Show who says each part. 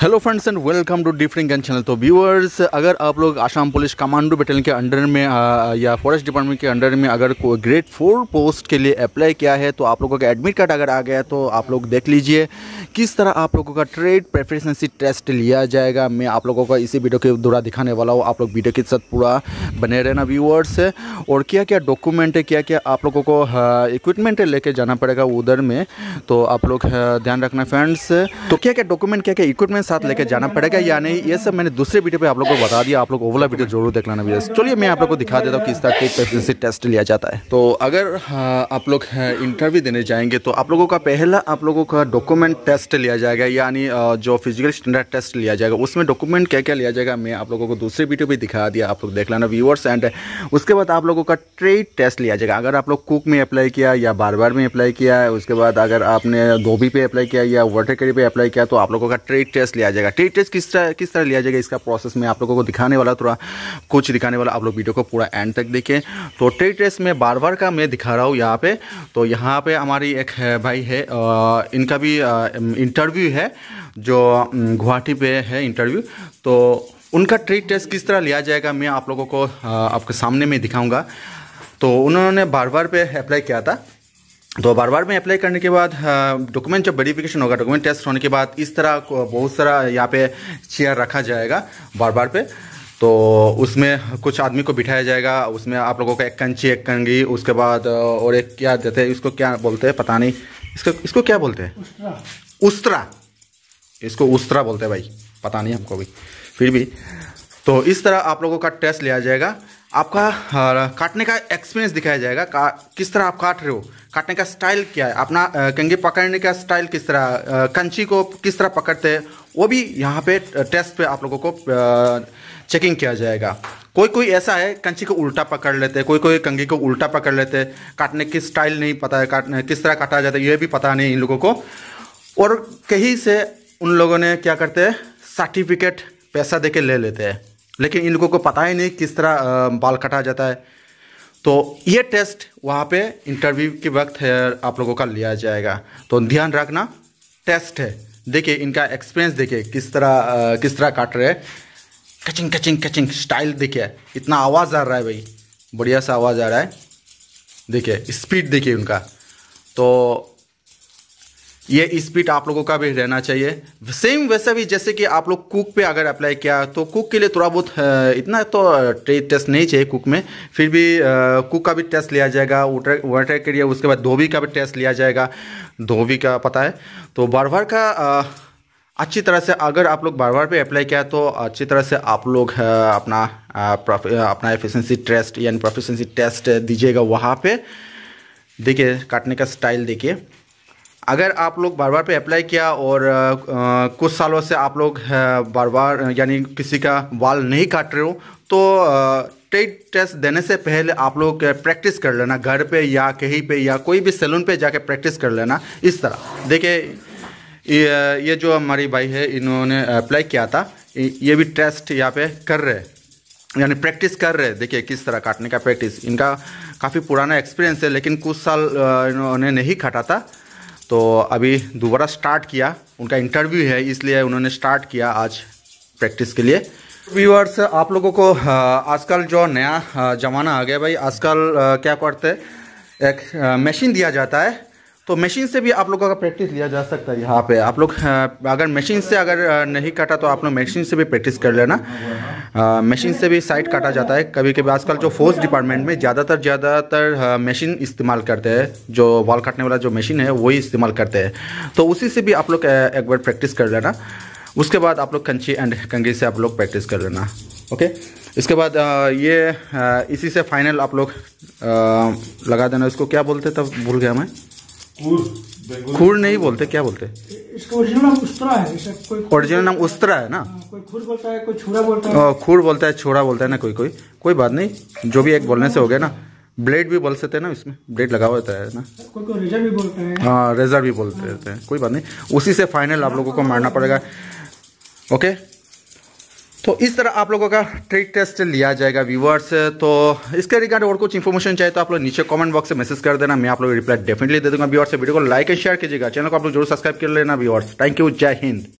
Speaker 1: Hello friends and welcome to differing gun channel तो viewers अगर आप लोग आसाम पुलिस कमांडो बटालियन के अंडर में आ, या फॉरेस्ट डिपार्टमेंट के अंडर में अगर कोई ग्रेड फोर पोस्ट के लिए अप्लाई किया है तो आप लोगों का एडमिट कार्ड अगर आ गया तो आप लोग देख लीजिए किस तरह आप लोगों का ट्रेड प्रेफरेंसी टेस्ट लिया जाएगा मैं आप लोगों का इसी वीडियो के द्वारा दिखाने वाला हूँ आप लोग वीडियो के साथ पूरा बने रहना व्यूअर्स और क्या क्या डॉक्यूमेंट है क्या क्या आप लोगों को इक्विपमेंट लेके जाना पड़ेगा उधर में तो आप लोग ध्यान रखना फ्रेंड्स तो क्या क्या डॉक्यूमेंट क्या क्या इक्विपमेंट साथ लेकर जाना पड़ेगा या नहीं ये सब मैंने दूसरे वीडियो पे आप लोगों को बता दिया आप लोग ओवला वीडियो जरूर देख लेना वीडियो चलिए मैं आप लोग को दिखा देता हूँ किस तरह के प्रेगनेंसी टेस्ट लिया जाता है तो अगर हाँ, आप लोग इंटरव्यू हाँ, देने जाएंगे तो आप लोगों का पहला आप लोगों का डॉक्यूमेंट टेस्ट लिया जाएगा यानी जो फिजिकल स्टैंडर्ड टेस्ट लिया जाएगा उसमें डॉक्यूमेंट क्या क्या लिया जाएगा मैं आप लोगों को दूसरे वीडियो भी दिखा दिया आप लोग देख लेना व्यूअर्स एंड उसके बाद आप लोगों का ट्रेड टेस्ट लिया जाएगा अगर आप लोग कुक में अप्लाई किया या बार बार में अप्लाई किया उसके बाद अगर आपने गोभी पे अप्लाई किया या वाटर कैरी पे अप्लाई किया तो आप लोगों का ट्रेड टेस्ट टेस्ट लिया जाएगा टेट टेस्ट किस तरह किस तरह लिया जाएगा इसका प्रोसेस में आप लोगों को दिखाने वाला थोड़ा कुछ दिखाने वाला आप लोग वीडियो को पूरा एंड तक देखें तो टेट टेस्ट में बार बार का मैं दिखा रहा हूँ यहाँ पे तो यहाँ पे हमारी एक भाई है इनका भी इंटरव्यू है जो गुवाहाटी पे है इंटरव्यू तो उनका ट्रेड टेस्ट किस तरह लिया जाएगा मैं आप लोगों को आपके सामने में दिखाऊंगा तो उन्होंने बार बार पे अप्लाई किया था तो बार बार में अप्लाई करने के बाद डॉक्यूमेंट हाँ, जब वेरिफिकेशन होगा डॉक्यूमेंट टेस्ट होने के बाद इस तरह बहुत सारा यहाँ पे चेयर रखा जाएगा बार बार पे तो उसमें कुछ आदमी को बिठाया जाएगा उसमें आप लोगों का एक कंची एक कंगी उसके बाद और एक क्या देते हैं इसको क्या बोलते हैं पता नहीं इसको इसको क्या बोलते हैं उस्तरा इसको उस्तरा बोलते हैं भाई पता नहीं हमको भी फिर भी तो इस तरह आप लोगों का टेस्ट लिया जाएगा आपका काटने का एक्सपीरियंस दिखाया जाएगा का, किस तरह आप काट रहे हो काटने का स्टाइल क्या है अपना कंगे पकड़ने का स्टाइल किस तरह कंची को किस तरह पकड़ते हैं वो भी यहाँ पे टेस्ट पे आप लोगों को चेकिंग किया जाएगा कोई कोई ऐसा है कंची को उल्टा पकड़ लेते हैं कोई कोई कंगी को उल्टा पकड़ लेते हैं काटने की स्टाइल नहीं पता है काटने किस तरह काटा जाता है ये भी पता नहीं इन लोगों को और कहीं से उन लोगों ने क्या करते हैं सर्टिफिकेट पैसा दे ले लेते हैं लेकिन इन लोगों को पता ही नहीं किस तरह बाल कटा जाता है तो ये टेस्ट वहाँ पे इंटरव्यू के वक्त आप लोगों का लिया जाएगा तो ध्यान रखना टेस्ट है देखिए इनका एक्सपीरियंस देखिए किस तरह किस तरह काट रहे हैं कचिंग कचिंग कचिंग स्टाइल देखिए इतना आवाज़ आ रहा है भाई बढ़िया सा आवाज़ आ रहा है देखिए स्पीड देखिए उनका तो ये स्पीड आप लोगों का भी रहना चाहिए सेम वैसा भी जैसे कि आप लोग कुक पे अगर अप्लाई किया तो कुक के लिए थोड़ा बहुत इतना तो टेस्ट नहीं चाहिए कुक में फिर भी कुक का भी टेस्ट लिया जाएगा वाटर के लिए उसके बाद धोबी का भी टेस्ट लिया जाएगा धोबी का पता है तो बार बार का अच्छी तरह से अगर आप लोग बार बार पे अप्लाई किया तो अच्छी तरह से आप लोग अपना अपना एफिशिएंसी टेस्ट यानी प्रोफिशेंसी टेस्ट दीजिएगा वहाँ पे देखिए काटने का स्टाइल देखिए अगर आप लोग बार बार पे अप्लाई किया और आ, कुछ सालों से आप लोग बार बार यानी किसी का बाल नहीं काट रहे हो तो टेट टेस्ट देने से पहले आप लोग प्रैक्टिस कर लेना घर पे या कहीं पे या कोई भी सैलून पे जाके प्रैक्टिस कर लेना इस तरह देखिए ये, ये जो हमारी भाई है इन्होंने अप्लाई किया था ये भी टेस्ट यहाँ पे कर रहे हैं यानी प्रैक्टिस कर रहे हैं देखिए किस तरह काटने का प्रैक्टिस इनका काफ़ी पुराना एक्सपीरियंस है लेकिन कुछ साल इन्होंने नहीं काटा था तो अभी दोबारा स्टार्ट किया उनका इंटरव्यू है इसलिए उन्होंने स्टार्ट किया आज प्रैक्टिस के लिए व्यूअर्स आप लोगों को आजकल जो नया ज़माना आ गया भाई आजकल क्या करते एक मशीन दिया जाता है तो मशीन से भी आप लोगों का प्रैक्टिस लिया जा सकता है यहाँ पे आप लोग अगर मशीन से अगर नहीं काटा तो आप लोग मशीन से भी प्रैक्टिस कर लेना मशीन से भी साइड काटा जाता है कभी कभी आजकल जो फोर्स डिपार्टमेंट में ज़्यादातर ज़्यादातर मशीन इस्तेमाल करते हैं जो वॉल काटने वाला जो मशीन है वही इस्तेमाल करते हैं तो उसी से भी आप लोग एक बार प्रैक्टिस कर लेना उसके बाद आप लोग कंची एंड कंघी से आप लोग प्रैक्टिस कर लेना ओके इसके बाद ये इसी से फाइनल आप लोग लगा देना इसको क्या बोलते तब भूल गया मैं खूर नहीं बोलते क्या बोलते इसका ओरिजिनल नाम उस्तरा है है ना हाँ, कोई खुर बोलता है कोई छुरा बोलता है खुर बोलता है छोड़ा बोलता है ना कोई कोई कोई बात नहीं जो भी एक बोलने से हो गया ना ब्लेड भी बोल सकते हैं ना इसमें ब्लेड लगा हुआ है ना कोई रेजर भी बोलते हैं हाँ रेजर भी बोलते हाँ। रहते हैं कोई बात नहीं उसी से फाइनल आप हाँ, लोगों को मारना पड़ेगा ओके तो इस तरह आप लोगों का ट्रिक टेस्ट लिया जाएगा व्यूवर्स तो इसके रिगार्ड और कुछ इन्फॉर्मेशन चाहिए तो आप लोग नीचे कमेंट बॉक्स से मैसेज कर देना मैं आप लोग रिप्लाई डेफिनेटली दे दूंगा व्यूवर्स वीडियो को लाइक एंड शेयर कीजिएगा चैनल को आप लोग जरूर सब्सक्राइब कर लेना व्यूवर्स थैंक यू जय हिंद